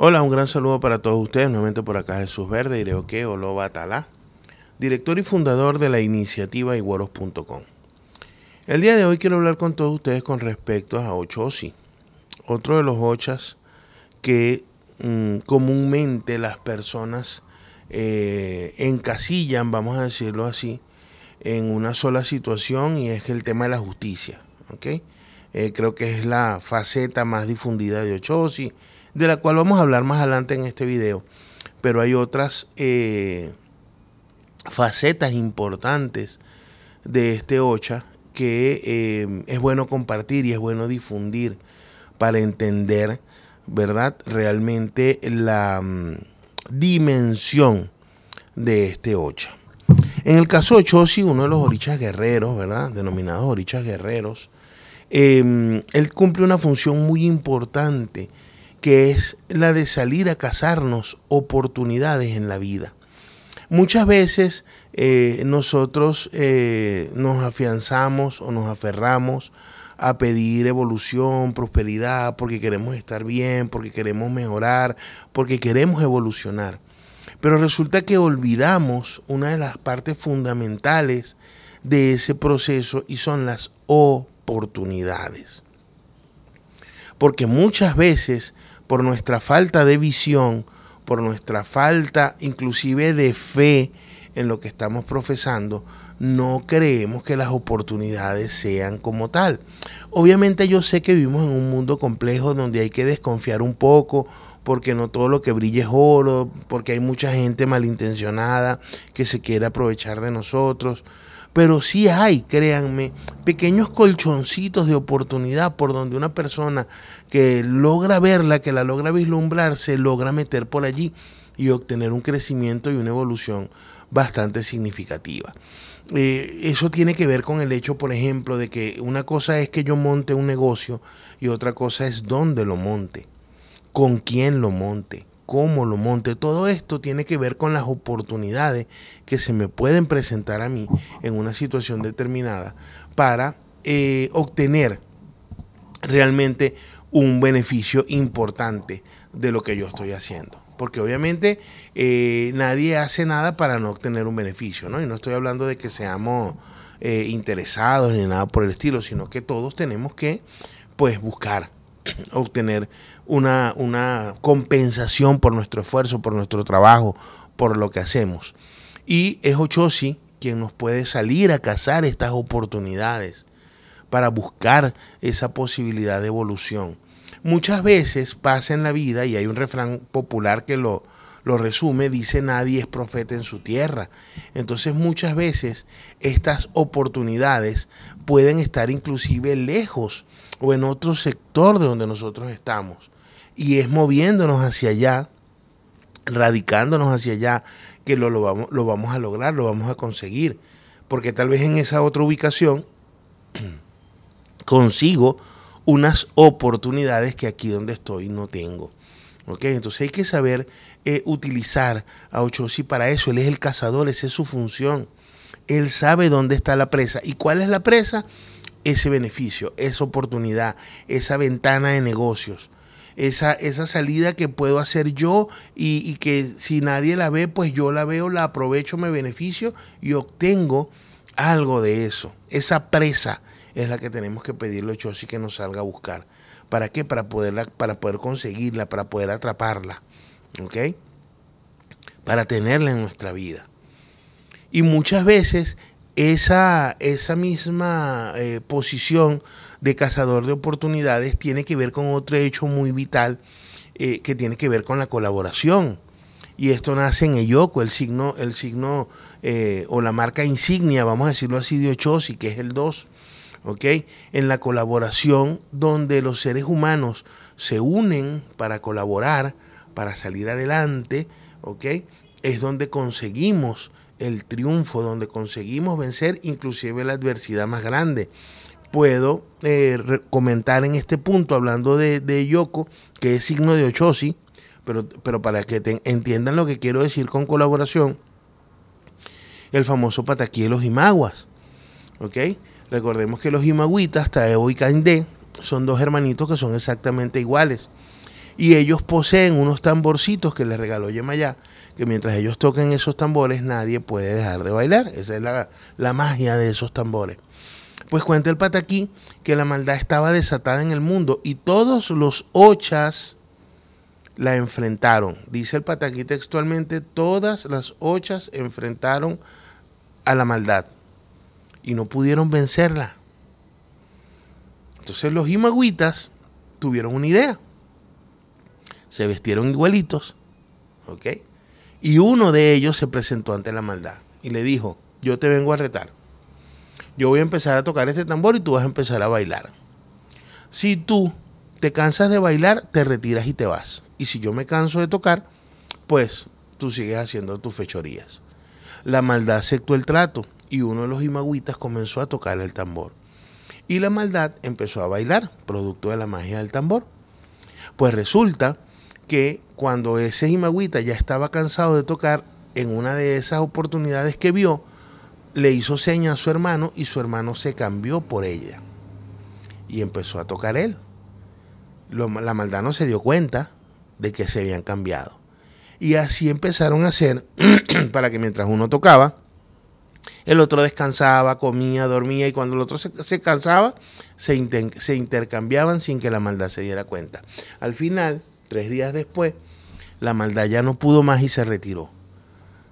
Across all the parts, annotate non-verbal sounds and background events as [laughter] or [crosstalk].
Hola, un gran saludo para todos ustedes. Nuevamente por acá Jesús Verde, que Oloba Batalá, director y fundador de la iniciativa Iguoros.com. El día de hoy quiero hablar con todos ustedes con respecto a Ochosi, otro de los ochas que mm, comúnmente las personas eh, encasillan, vamos a decirlo así, en una sola situación y es el tema de la justicia. Eh, creo que es la faceta más difundida de Ochosi de la cual vamos a hablar más adelante en este video. Pero hay otras eh, facetas importantes de este OCHA que eh, es bueno compartir y es bueno difundir para entender, ¿verdad? Realmente la mm, dimensión de este OCHA. En el caso de Chosi, uno de los orichas guerreros, ¿verdad? Denominados orichas guerreros, eh, él cumple una función muy importante que es la de salir a cazarnos oportunidades en la vida. Muchas veces eh, nosotros eh, nos afianzamos o nos aferramos a pedir evolución, prosperidad, porque queremos estar bien, porque queremos mejorar, porque queremos evolucionar. Pero resulta que olvidamos una de las partes fundamentales de ese proceso y son las oportunidades. Porque muchas veces por nuestra falta de visión, por nuestra falta inclusive de fe en lo que estamos profesando, no creemos que las oportunidades sean como tal. Obviamente yo sé que vivimos en un mundo complejo donde hay que desconfiar un poco porque no todo lo que brille es oro, porque hay mucha gente malintencionada que se quiere aprovechar de nosotros, pero sí hay, créanme, pequeños colchoncitos de oportunidad por donde una persona que logra verla, que la logra vislumbrar, se logra meter por allí y obtener un crecimiento y una evolución bastante significativa. Eh, eso tiene que ver con el hecho, por ejemplo, de que una cosa es que yo monte un negocio y otra cosa es dónde lo monte, con quién lo monte cómo lo monte. Todo esto tiene que ver con las oportunidades que se me pueden presentar a mí en una situación determinada para eh, obtener realmente un beneficio importante de lo que yo estoy haciendo. Porque obviamente eh, nadie hace nada para no obtener un beneficio, ¿no? Y no estoy hablando de que seamos eh, interesados ni nada por el estilo, sino que todos tenemos que, pues, buscar obtener una, compensación por nuestro esfuerzo, por nuestro trabajo, por lo que hacemos. Y es Ochosi quien nos puede salir a cazar estas oportunidades para buscar esa posibilidad de evolución. Muchas veces pasa en la vida, y hay un refrán popular que lo, lo resume, dice nadie es profeta en su tierra. Entonces muchas veces estas oportunidades pueden estar inclusive lejos o en otro sector de donde nosotros estamos y es moviéndonos hacia allá, radicándonos hacia allá, que lo, lo, vamos, lo vamos a lograr, lo vamos a conseguir. Porque tal vez en esa otra ubicación [clears throat] consigo unas oportunidades que aquí donde estoy no tengo. Entonces hay que saber eh, utilizar a sí para eso. Él es el cazador, esa es su función. Él sabe dónde está la presa. ¿Y cuál es la presa? Ese beneficio, esa oportunidad, esa ventana de negocios esa, salida que puedo hacer yo y, que si nadie la ve, pues yo la veo, la aprovecho, me beneficio y obtengo algo de eso. Esa presa es la que tenemos que pedirle a Chosi que nos salga a buscar. ¿Para qué? Para, poderla, para poder conseguirla, para poder atraparla. ¿Ok? Para tenerla en nuestra vida. Y muchas veces esa, esa misma eh, posición de cazador de oportunidades tiene que ver con otro hecho muy vital eh, que tiene que ver con la colaboración. Y esto nace en Eyoko, el signo, el signo eh, o la marca insignia, vamos a decirlo así, de Ochosi que es el 2, En la colaboración donde los seres humanos se unen para colaborar, para salir adelante, Es donde conseguimos el triunfo, donde conseguimos vencer inclusive la adversidad más grande puedo eh, comentar en este punto, hablando de, Yoko, que es signo de Ochosi, pero, pero para que te entiendan lo que quiero decir con colaboración, el famoso pataquí de los Imaguas. Recordemos que los Imaguitas, Taebo y Kainde, son dos hermanitos que son exactamente iguales. Y ellos poseen unos tamborcitos que les regaló Yemayá, que mientras ellos toquen esos tambores nadie puede dejar de bailar. Esa es la, la magia de esos tambores. Pues cuenta el pataquí que la maldad estaba desatada en el mundo y todos los ochas la enfrentaron. Dice el pataquí textualmente, todas las ochas enfrentaron a la maldad y no pudieron vencerla. Entonces los imagüitas tuvieron una idea. Se vestieron igualitos, Y uno de ellos se presentó ante la maldad y le dijo, yo te vengo a retar yo voy a empezar a tocar este tambor y tú vas a empezar a bailar. Si tú te cansas de bailar, te retiras y te vas. Y si yo me canso de tocar, pues tú sigues haciendo tus fechorías. La maldad aceptó el trato y uno de los imagüitas comenzó a tocar el tambor. Y la maldad empezó a bailar, producto de la magia del tambor. Pues resulta que cuando ese imagüita ya estaba cansado de tocar, en una de esas oportunidades que vio, le hizo seña a su hermano y su hermano se cambió por ella. Y empezó a tocar él. la maldad no se dio cuenta de que se habían cambiado. Y así empezaron a hacer [clears throat] para que mientras uno tocaba, el otro descansaba, comía, dormía y cuando el otro se, cansaba, se, se intercambiaban sin que la maldad se diera cuenta. Al final, tres días después, la maldad ya no pudo más y se retiró.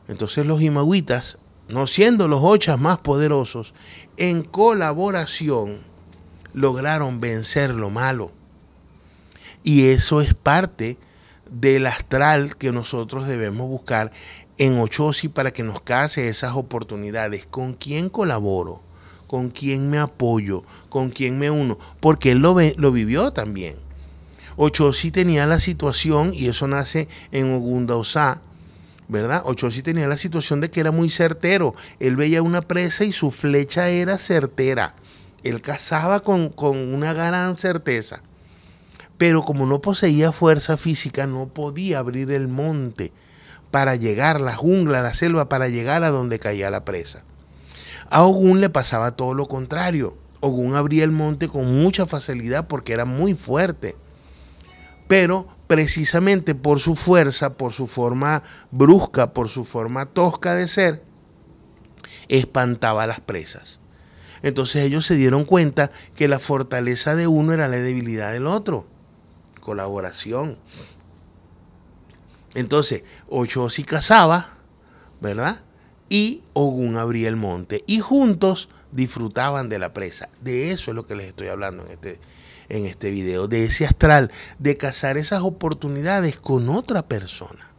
Entonces los imagüitas no siendo los ochas más poderosos, en colaboración lograron vencer lo malo. Y eso es parte del astral que nosotros debemos buscar en Ochosi para que nos case esas oportunidades. ¿Con quién colaboro? ¿Con quién me apoyo? ¿Con quién me uno? Porque él lo, vivió también. Ochosi tenía la situación, y eso nace en Ogunda Osá, ¿verdad? tenía la situación de que era muy certero. Él veía una presa y su flecha era certera. Él cazaba con, una gran certeza. Pero como no poseía fuerza física, no podía abrir el monte para llegar, la jungla, la selva, para llegar a donde caía la presa. A Ogún le pasaba todo lo contrario. Ogún abría el monte con mucha facilidad porque era muy fuerte. Pero precisamente por su fuerza, por su forma brusca, por su forma tosca de ser, espantaba a las presas. Entonces ellos se dieron cuenta que la fortaleza de uno era la debilidad del otro. Colaboración. Entonces, si cazaba, ¿verdad? Y Ogún abría el monte. Y juntos disfrutaban de la presa. De eso es lo que les estoy hablando en este, en este video, de ese astral, de cazar esas oportunidades con otra persona.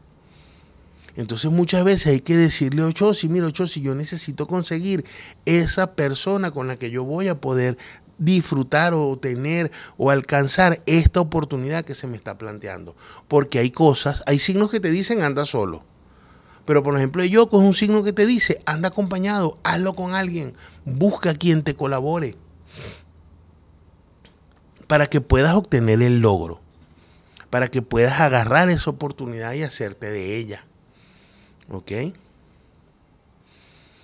Entonces muchas veces hay que decirle a oh, miro mira si yo necesito conseguir esa persona con la que yo voy a poder disfrutar o tener o alcanzar esta oportunidad que se me está planteando. Porque hay cosas, hay signos que te dicen anda solo. Pero por ejemplo, el Yoko es un signo que te dice, anda acompañado, hazlo con alguien, busca a quien te colabore para que puedas obtener el logro, para que puedas agarrar esa oportunidad y hacerte de ella. ¿Ok?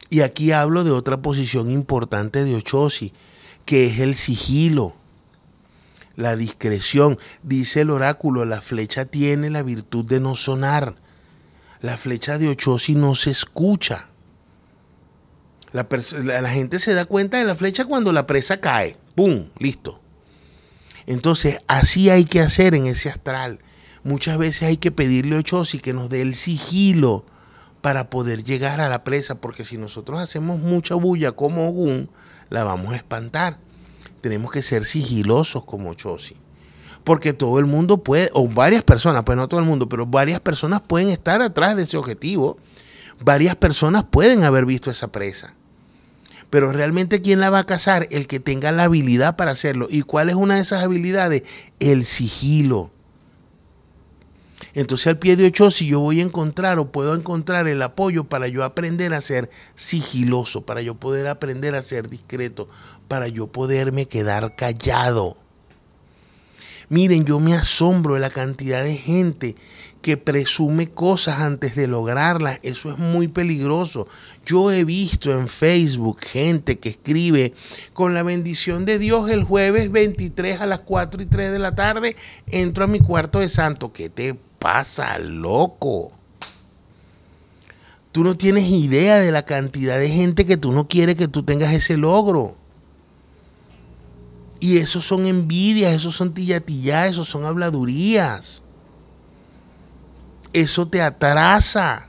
Y aquí hablo de otra posición importante de Ochozi, que es el sigilo, la discreción. Dice el oráculo, la flecha tiene la virtud de no sonar la flecha de Ochozi no se escucha. La, gente se da cuenta de la flecha cuando la presa cae. ¡Pum! Listo. Entonces, así hay que hacer en ese astral. Muchas veces hay que pedirle a Ochozi que nos dé el sigilo para poder llegar a la presa, porque si nosotros hacemos mucha bulla como Ogún, la vamos a espantar. Tenemos que ser sigilosos como Ochozi porque todo el mundo puede, o varias personas, pues no todo el mundo, pero varias personas pueden estar atrás de ese objetivo, varias personas pueden haber visto esa presa. Pero realmente quién la va a cazar? El que tenga la habilidad para hacerlo. ¿Y cuál es una de esas habilidades? El sigilo. Entonces al pie de ocho, si yo voy a encontrar o puedo encontrar el apoyo para yo aprender a ser sigiloso, para yo poder aprender a ser discreto, para yo poderme quedar callado. Miren, yo me asombro de la cantidad de gente que presume cosas antes de lograrlas. Eso es muy peligroso. Yo he visto en Facebook gente que escribe, con la bendición de Dios, el jueves 23 a las 4 y 3 de la tarde, entro a mi cuarto de santo. ¿Qué te pasa, loco? Tú no tienes idea de la cantidad de gente que tú no quieres que tú tengas ese logro. Y eso son envidias, eso son tillatillas, eso son habladurías. Eso te atrasa.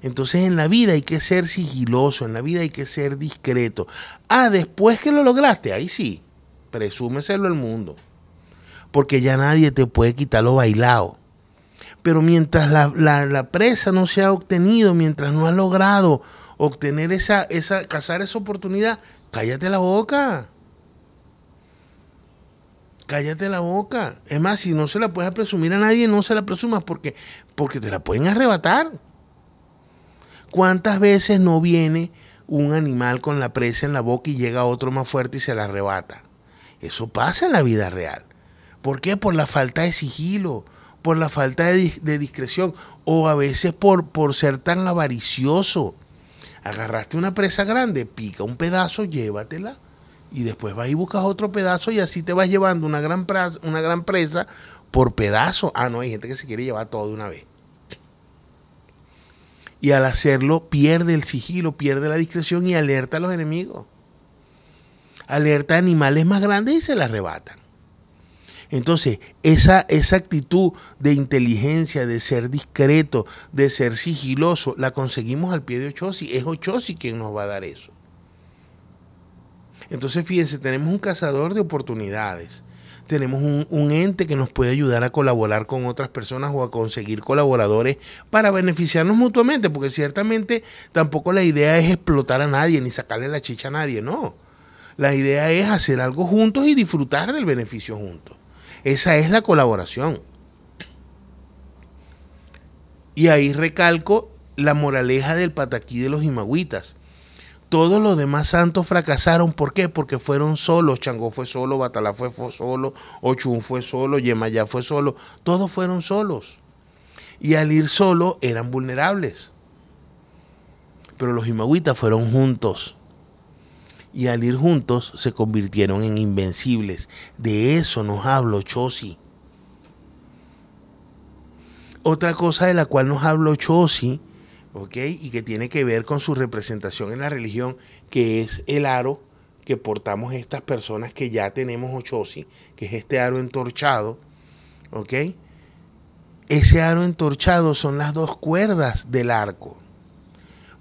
Entonces en la vida hay que ser sigiloso, en la vida hay que ser discreto. Ah, después que lo lograste, ahí sí, presúmeselo al mundo. Porque ya nadie te puede quitar lo bailado. Pero mientras la, la presa no se ha obtenido, mientras no has logrado obtener esa, esa, cazar esa oportunidad, cállate la boca cállate la boca. Es más, si no se la puedes presumir a nadie, no se la presumas porque, porque te la pueden arrebatar. ¿Cuántas veces no viene un animal con la presa en la boca y llega otro más fuerte y se la arrebata? Eso pasa en la vida real. ¿Por qué? Por la falta de sigilo, por la falta de, discreción o a veces por, por ser tan avaricioso. Agarraste una presa grande, pica un pedazo, llévatela y después vas y buscas otro pedazo y así te vas llevando una gran, presa, por pedazo. Ah, no, hay gente que se quiere llevar todo de una vez. Y al hacerlo pierde el sigilo, pierde la discreción y alerta a los enemigos. Alerta a animales más grandes y se la arrebatan. Entonces, esa, esa actitud de inteligencia, de ser discreto, de ser sigiloso, la conseguimos al pie de Ochozi. Es Ochozi quien nos va a dar eso. Entonces, fíjense, tenemos un cazador de oportunidades. Tenemos un, ente que nos puede ayudar a colaborar con otras personas o a conseguir colaboradores para beneficiarnos mutuamente, porque ciertamente tampoco la idea es explotar a nadie ni sacarle la chicha a nadie, no. La idea es hacer algo juntos y disfrutar del beneficio juntos. Esa es la colaboración. Y ahí recalco la moraleja del pataquí de los imagüitas todos los demás santos fracasaron. ¿Por qué? Porque fueron solos. Changó fue solo, Batalá fue, solo, Ochun fue solo, Yemayá fue solo. Todos fueron solos. Y al ir solo eran vulnerables. Pero los imagüitas fueron juntos. Y al ir juntos se convirtieron en invencibles. De eso nos habló Chosi. Otra cosa de la cual nos habló Chosi y que tiene que ver con su representación en la religión, que es el aro que portamos estas personas que ya tenemos Ochosi, que es este aro entorchado, ¿ok? Ese aro entorchado son las dos cuerdas del arco.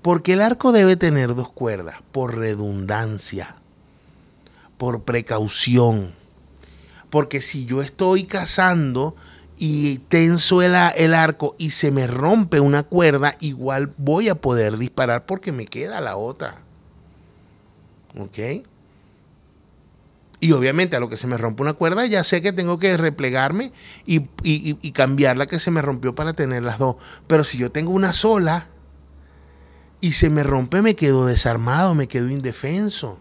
Porque el arco debe tener dos cuerdas, por redundancia, por precaución. Porque si yo estoy cazando, y tenso el, arco y se me rompe una cuerda, igual voy a poder disparar porque me queda la otra. ¿Ok? Y obviamente a lo que se me rompe una cuerda ya sé que tengo que replegarme y cambiar la que se me rompió para tener las dos. Pero si yo tengo una sola y se me rompe, me quedo desarmado, me quedo indefenso.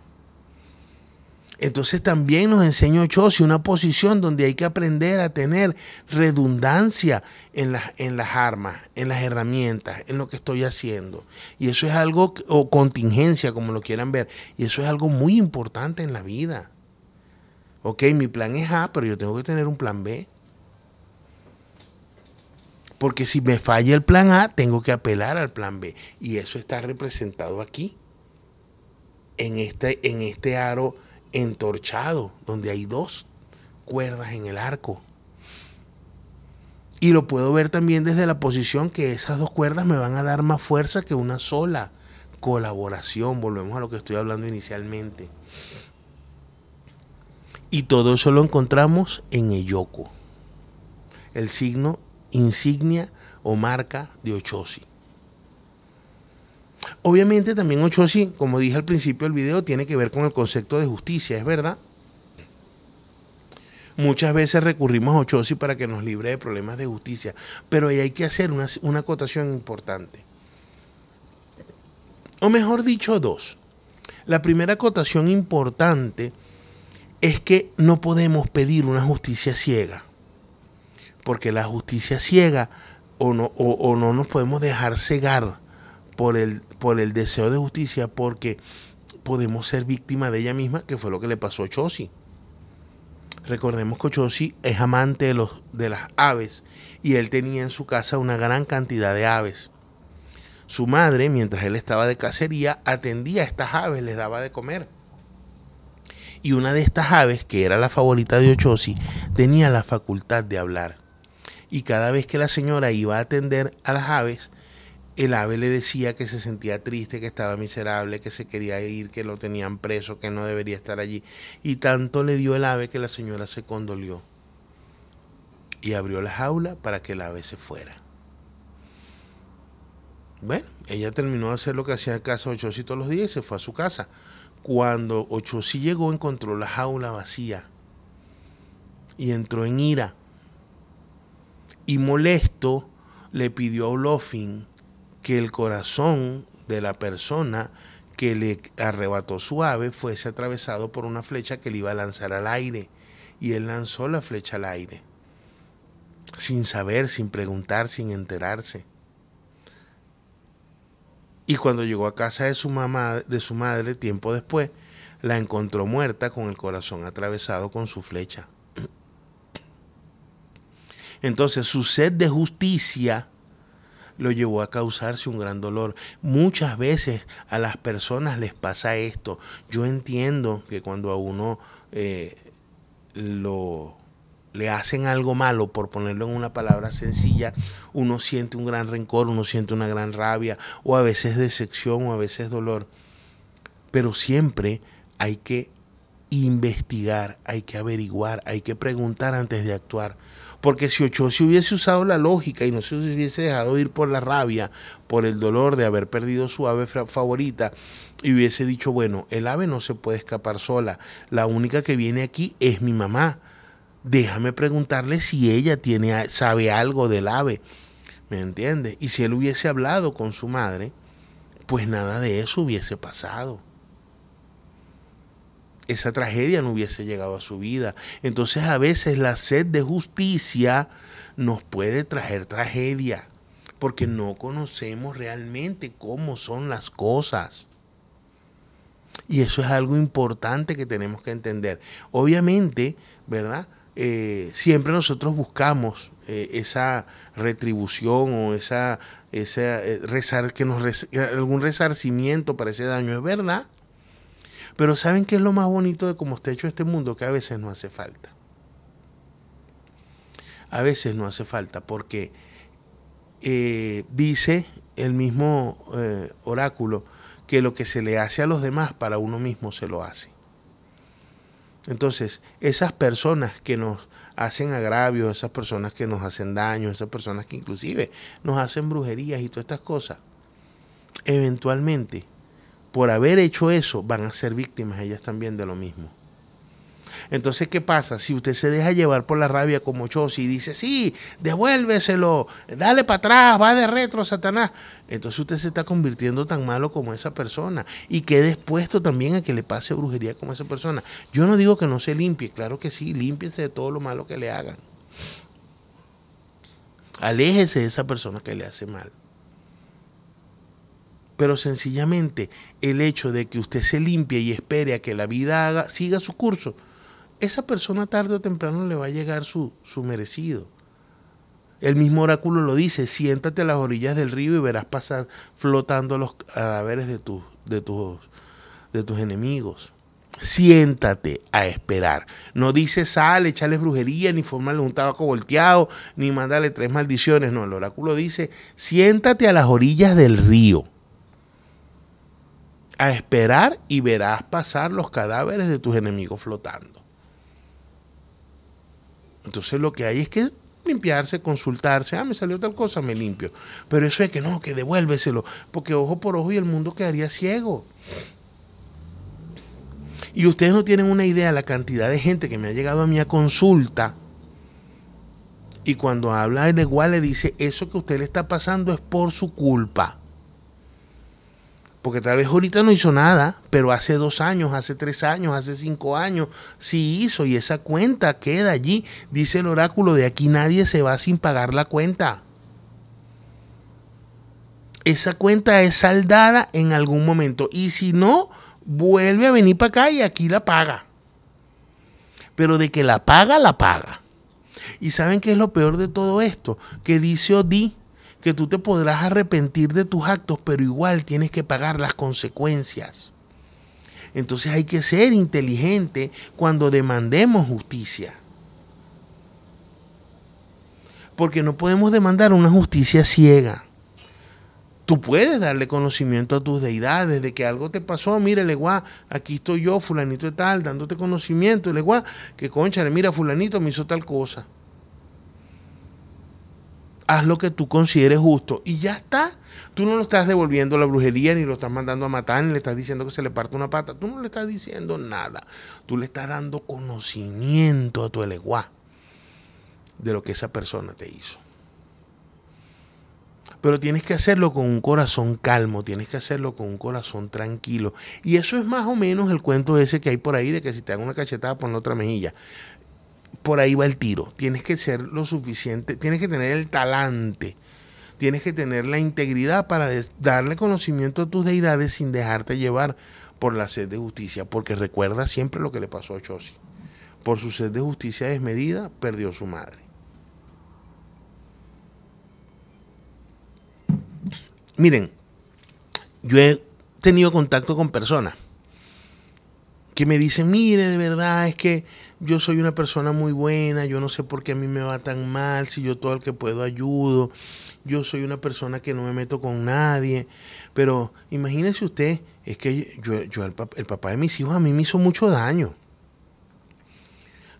Entonces también nos enseñó Chosi una posición donde hay que aprender a tener redundancia en las, en las armas, en las herramientas, en lo que estoy haciendo. Y eso es algo, o contingencia, como lo quieran ver, y eso es algo muy importante en la vida. Ok, mi plan es A, pero yo tengo que tener un plan B. Porque si me falla el plan A, tengo que apelar al plan B. Y eso está representado aquí, en este, en este aro entorchado, donde hay dos cuerdas en el arco. Y lo puedo ver también desde la posición que esas dos cuerdas me van a dar más fuerza que una sola colaboración. Volvemos a lo que estoy hablando inicialmente. Y todo eso lo encontramos en el yoko, el signo insignia o marca de Ochosi. Obviamente también Ochozi, como dije al principio del video, tiene que ver con el concepto de justicia, es verdad. Muchas veces recurrimos a Ochozi para que nos libre de problemas de justicia, pero ahí hay que hacer una, una acotación importante. O mejor dicho, dos. La primera acotación importante es que no podemos pedir una justicia ciega, porque la justicia ciega o no nos podemos dejar cegar por el por el deseo de justicia, porque podemos ser víctima de ella misma, que fue lo que le pasó a Chosi Recordemos que Chosi es amante de, los, de las aves y él tenía en su casa una gran cantidad de aves. Su madre, mientras él estaba de cacería, atendía a estas aves, les daba de comer. Y una de estas aves, que era la favorita de Chosi tenía la facultad de hablar. Y cada vez que la señora iba a atender a las aves, el ave le decía que se sentía triste, que estaba miserable, que se quería ir, que lo tenían preso, que no debería estar allí. Y tanto le dio el ave que la señora se condolió y abrió la jaula para que el ave se fuera. Bueno, ella terminó de hacer lo que hacía en casa Ochosi todos los días y se fue a su casa. Cuando Ochosi llegó encontró la jaula vacía y entró en ira. Y molesto le pidió a Olofin que el corazón de la persona que le arrebató su ave fuese atravesado por una flecha que le iba a lanzar al aire. Y él lanzó la flecha al aire, sin saber, sin preguntar, sin enterarse. Y cuando llegó a casa de su mamá, de su madre, tiempo después, la encontró muerta con el corazón atravesado con su flecha. [clears throat] Entonces su sed de justicia lo llevó a causarse un gran dolor. Muchas veces a las personas les pasa esto. Yo entiendo que cuando a uno eh, lo le hacen algo malo, por ponerlo en una palabra sencilla, uno siente un gran rencor, uno siente una gran rabia, o a veces decepción, o a veces dolor. Pero siempre hay que investigar, hay que averiguar, hay que preguntar antes de actuar. Porque si Ochoa hubiese usado la lógica y no se hubiese dejado ir por la rabia, por el dolor de haber perdido su ave favorita, y hubiese dicho, bueno, el ave no se puede escapar sola, la única que viene aquí es mi mamá. Déjame preguntarle si ella tiene, sabe algo del ave. ¿Me entiendes? Y si él hubiese hablado con su madre, pues nada de eso hubiese pasado esa tragedia no hubiese llegado a su vida. Entonces a veces la sed de justicia nos puede traer tragedia, porque no conocemos realmente cómo son las cosas. Y eso es algo importante que tenemos que entender. Obviamente, ¿verdad? Eh, siempre nosotros buscamos eh, esa retribución o esa, eh, que nos algún resarcimiento para ese daño, es verdad pero ¿saben qué es lo más bonito de cómo está hecho este mundo? Que a veces no hace falta. A veces no hace falta porque eh, dice el mismo eh, oráculo que lo que se le hace a los demás para uno mismo se lo hace. Entonces, esas personas que nos hacen agravios, esas personas que nos hacen daño, esas personas que inclusive nos hacen brujerías y todas estas cosas, eventualmente por haber hecho eso, van a ser víctimas ellas también de lo mismo. Entonces, ¿qué pasa? Si usted se deja llevar por la rabia como Chossi y dice, sí, devuélveselo, dale para atrás, va de retro, Satanás. Entonces usted se está convirtiendo tan malo como esa persona y quede expuesto también a que le pase brujería como esa persona. Yo no digo que no se limpie, claro que sí, límpiese de todo lo malo que le hagan. Aléjese de esa persona que le hace mal pero sencillamente el hecho de que usted se limpie y espere a que la vida haga, siga su curso, esa persona tarde o temprano le va a llegar su, merecido. El mismo oráculo lo dice, siéntate a las orillas del río y verás pasar flotando los cadáveres de, de, tus, de tus enemigos. Siéntate a esperar. No dice sale, echales brujería, ni formarle un tabaco volteado, ni mándale tres maldiciones. No, el oráculo dice, siéntate a las orillas del río a esperar y verás pasar los cadáveres de tus enemigos flotando. Entonces lo que hay es que limpiarse, consultarse, ah, me salió tal cosa, me limpio. Pero eso es que no, que devuélveselo, porque ojo por ojo y el mundo quedaría ciego. Y ustedes no tienen una idea la cantidad de gente que me ha llegado a mi consulta. Y cuando habla en igual le dice, eso que usted le está pasando es por su culpa. Porque tal vez ahorita no hizo nada, pero hace dos años, hace tres años, hace cinco años, sí hizo y esa cuenta queda allí. Dice el oráculo, de aquí nadie se va sin pagar la cuenta. Esa cuenta es saldada en algún momento y si no, vuelve a venir para acá y aquí la paga. Pero de que la paga, la paga. ¿Y saben qué es lo peor de todo esto? Que dice Odí que tú te podrás arrepentir de tus actos, pero igual tienes que pagar las consecuencias. Entonces hay que ser inteligente cuando demandemos justicia. Porque no podemos demandar una justicia ciega. Tú puedes darle conocimiento a tus deidades de que algo te pasó. mire leguá, aquí estoy yo, fulanito y tal, dándote conocimiento. Leguá, que concha, mira, fulanito me hizo tal cosa haz lo que tú consideres justo y ya está. Tú no lo estás devolviendo a la brujería, ni lo estás mandando a matar, ni le estás diciendo que se le parte una pata. Tú no le estás diciendo nada. Tú le estás dando conocimiento a tu eleguá de lo que esa persona te hizo. Pero tienes que hacerlo con un corazón calmo, tienes que hacerlo con un corazón tranquilo. Y eso es más o menos el cuento ese que hay por ahí de que si te dan una cachetada, pon otra mejilla por ahí va el tiro. Tienes que ser lo suficiente, tienes que tener el talante, tienes que tener la integridad para darle conocimiento a tus deidades sin dejarte llevar por la sed de justicia, porque recuerda siempre lo que le pasó a Chosi. Por su sed de justicia desmedida, perdió su madre. Miren, yo he tenido contacto con personas que me dice, mire, de verdad es que yo soy una persona muy buena, yo no sé por qué a mí me va tan mal, si yo todo el que puedo ayudo, yo soy una persona que no me meto con nadie, pero imagínese usted, es que yo, el, papá de mis hijos a mí me hizo mucho daño.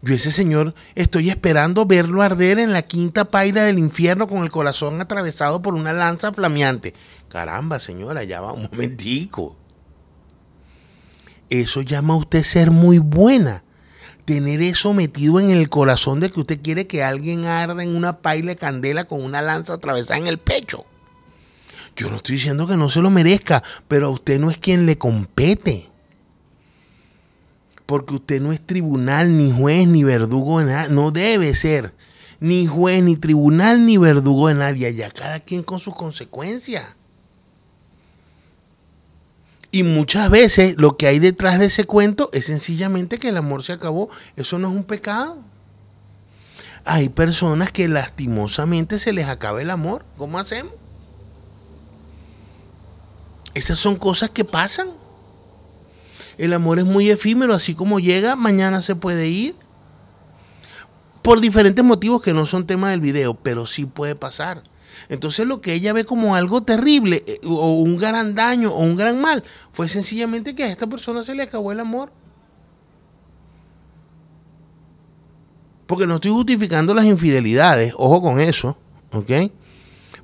Yo ese señor estoy esperando verlo arder en la quinta paila del infierno con el corazón atravesado por una lanza flameante. Caramba, señora, ya va un momentico. Eso llama a usted ser muy buena. Tener eso metido en el corazón de que usted quiere que alguien arda en una paila de candela con una lanza atravesada en el pecho. Yo no estoy diciendo que no se lo merezca, pero a usted no es quien le compete. Porque usted no es tribunal, ni juez, ni verdugo de nada. No debe ser ni juez, ni tribunal, ni verdugo de nadie. Allá cada quien con sus consecuencias. Y muchas veces lo que hay detrás de ese cuento es sencillamente que el amor se acabó. Eso no es un pecado. Hay personas que lastimosamente se les acaba el amor. ¿Cómo hacemos? Esas son cosas que pasan. El amor es muy efímero, así como llega, mañana se puede ir. Por diferentes motivos que no son tema del video, pero sí puede pasar. Entonces lo que ella ve como algo terrible eh, o un gran daño o un gran mal fue sencillamente que a esta persona se le acabó el amor. Porque no estoy justificando las infidelidades, ojo con eso, ¿ok?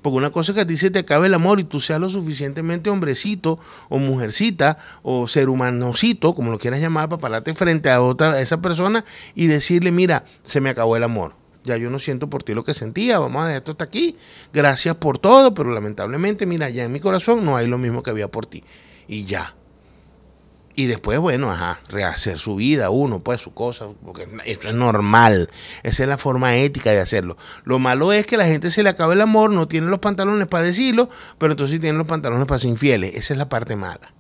Porque una cosa es que a ti se te acabe el amor y tú seas lo suficientemente hombrecito o mujercita o ser humanocito, como lo quieras llamar, para pararte frente a otra a esa persona y decirle, mira, se me acabó el amor ya yo no siento por ti lo que sentía, vamos a dejar esto hasta aquí, gracias por todo, pero lamentablemente, mira, ya en mi corazón no hay lo mismo que había por ti. Y ya. Y después, bueno, ajá, rehacer su vida, uno, pues, su cosa, porque esto es normal. Esa es la forma ética de hacerlo. Lo malo es que la gente se le acaba el amor, no tiene los pantalones para decirlo, pero entonces tiene los pantalones para ser infieles. Esa es la parte mala.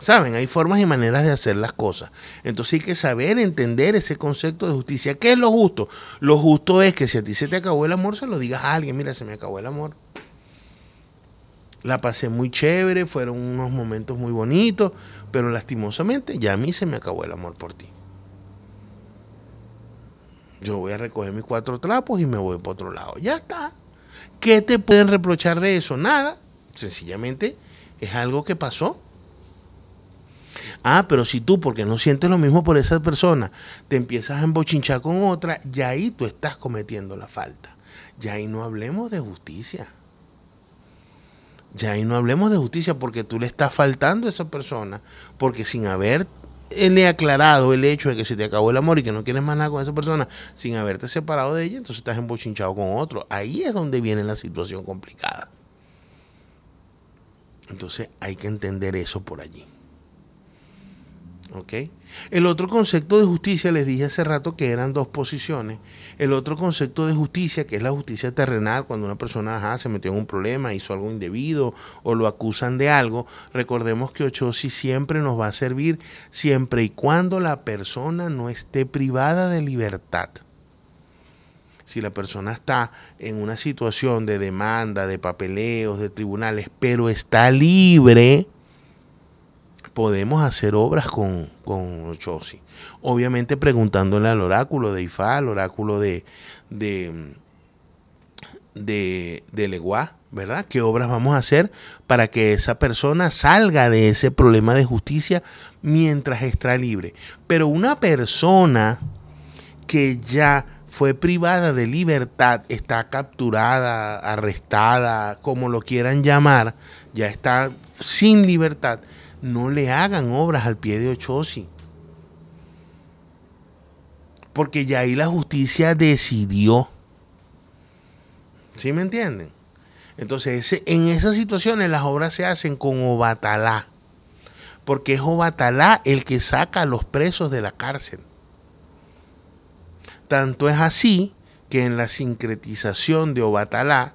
Saben, hay formas y maneras de hacer las cosas. Entonces hay que saber entender ese concepto de justicia. ¿Qué es lo justo? Lo justo es que si a ti se te acabó el amor, se lo digas a alguien, mira, se me acabó el amor. La pasé muy chévere, fueron unos momentos muy bonitos, pero lastimosamente ya a mí se me acabó el amor por ti. Yo voy a recoger mis cuatro trapos y me voy para otro lado. Ya está. ¿Qué te pueden reprochar de eso? Nada. Sencillamente es algo que pasó Ah, pero si tú, porque no sientes lo mismo por esa persona, te empiezas a embochinchar con otra, ya ahí tú estás cometiendo la falta. Ya ahí no hablemos de justicia. Ya ahí no hablemos de justicia porque tú le estás faltando a esa persona, porque sin haberle eh, aclarado el hecho de que se te acabó el amor y que no quieres más nada con esa persona, sin haberte separado de ella, entonces estás embochinchado con otro. Ahí es donde viene la situación complicada. Entonces hay que entender eso por allí. Okay. El otro concepto de justicia, les dije hace rato que eran dos posiciones. El otro concepto de justicia, que es la justicia terrenal, cuando una persona se metió en un problema, hizo algo indebido o lo acusan de algo, recordemos que sí siempre nos va a servir siempre y cuando la persona no esté privada de libertad. Si la persona está en una situación de demanda, de papeleos, de tribunales, pero está libre, podemos hacer obras con, con Chosi. Obviamente preguntándole al oráculo de Ifá, al oráculo de, de, de, de Leguá, ¿verdad? ¿Qué obras vamos a hacer para que esa persona salga de ese problema de justicia mientras está libre? Pero una persona que ya fue privada de libertad, está capturada, arrestada, como lo quieran llamar, ya está sin libertad, no le hagan obras al pie de Ochozi. Porque ya ahí la justicia decidió. ¿Sí me entienden? Entonces, en esas situaciones las obras se hacen con Obatalá. Porque es Obatalá el que saca a los presos de la cárcel. Tanto es así que en la sincretización de Obatalá,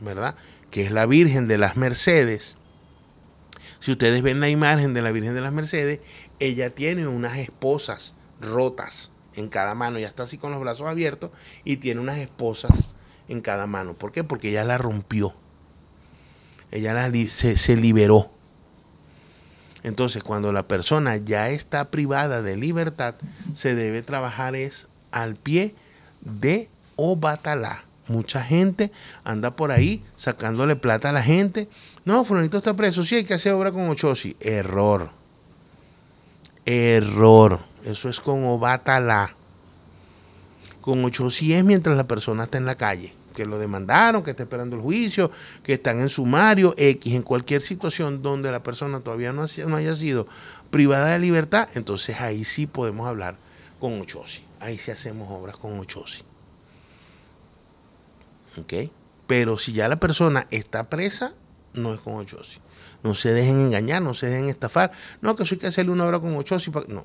¿verdad? Que es la Virgen de las Mercedes, si ustedes ven la imagen de la Virgen de las Mercedes, ella tiene unas esposas rotas en cada mano. Ya está así con los brazos abiertos y tiene unas esposas en cada mano. ¿Por qué? Porque ella la rompió. Ella se, liberó. Entonces, cuando la persona ya está privada de libertad, se debe trabajar es al pie de Obatalá. Mucha gente anda por ahí sacándole plata a la gente no, Fulanito está preso, sí hay que hacer obra con Ochozi. Error. Error. Eso es con Obatala. Con Ochozi es mientras la persona está en la calle. Que lo demandaron, que está esperando el juicio, que están en sumario, X, en cualquier situación donde la persona todavía no, no haya sido privada de libertad, entonces ahí sí podemos hablar con Ochozi. Ahí sí hacemos obras con Ochozi. ¿Ok? Pero si ya la persona está presa, no es con Ochosi. No se dejen engañar, no se dejen estafar. No, que soy que hacerle una obra con Ochosi. No.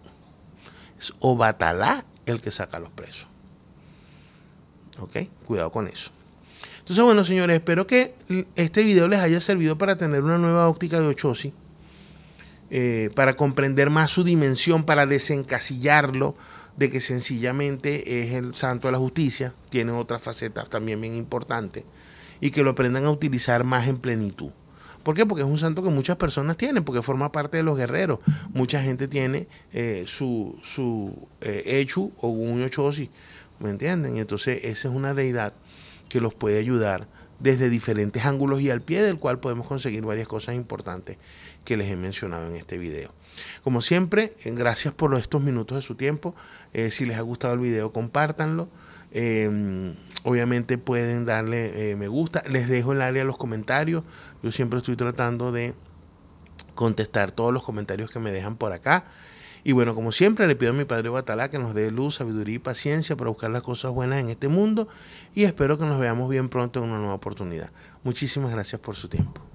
Es Obatalá el que saca a los presos. ¿Ok? Cuidado con eso. Entonces, bueno, señores, espero que este video les haya servido para tener una nueva óptica de Ochosi. Eh, para comprender más su dimensión, para desencasillarlo de que sencillamente es el santo de la justicia, tiene otras facetas también bien importantes, y que lo aprendan a utilizar más en plenitud. ¿Por qué? Porque es un santo que muchas personas tienen, porque forma parte de los guerreros. Mucha gente tiene eh, su, su eh, o un Ochosi, ¿me entienden? entonces esa es una deidad que los puede ayudar desde diferentes ángulos y al pie del cual podemos conseguir varias cosas importantes que les he mencionado en este video. Como siempre, eh, gracias por estos minutos de su tiempo. Eh, si les ha gustado el video, compártanlo. Em, obviamente pueden darle eh, me gusta. Les dejo el área los comentarios. Yo siempre estoy tratando de contestar todos los comentarios que me dejan por acá. Y bueno, como siempre, le pido a mi Padre Batalá que nos dé luz, sabiduría y paciencia para buscar las cosas buenas en este mundo. Y espero que nos veamos bien pronto en una nueva oportunidad. Muchísimas gracias por su tiempo.